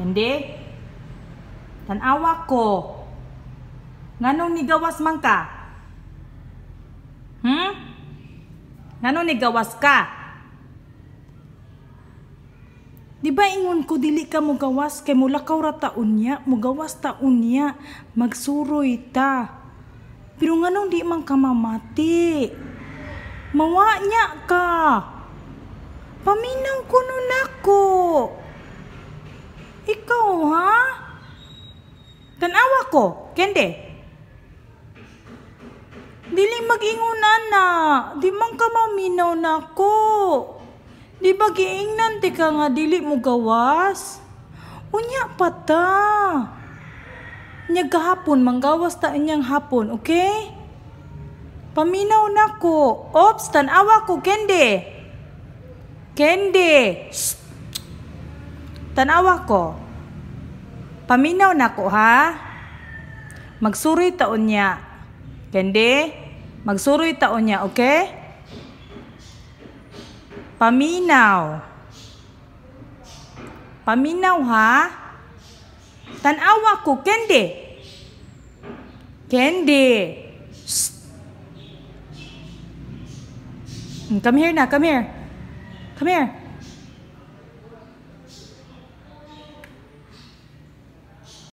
Hindi? Tanawa ko. Nganong nigawas gawas man ka? Hmm? Nganong nigawas gawas ka? Di ba ingon ko dili ka mo gawas kay mula ka ra taon niya, mo gawas taon niya, magsuroy ta. Pero nganong di man ka mamati? Mawa niya ka. Ikaw, ha? Tanawa ko, kende. Dili mag-ingunan na. Di man ka maminaw na ko. Di ba giingnan ti ka nga dili mo gawas? Unya pa ta. Nya gahapon, manggawas ta inyang hapon, okay? Paminaw na ko. Ops, tanawa ko, kende. Kende. Shh. Tanawa ko. Paminaw na ko ha. Magsuri taon niya. kende Magsuri taon niya, okay? Paminaw. Paminaw ha. Tanawa ko, kende kende hmm, Come here na, come here. Come here.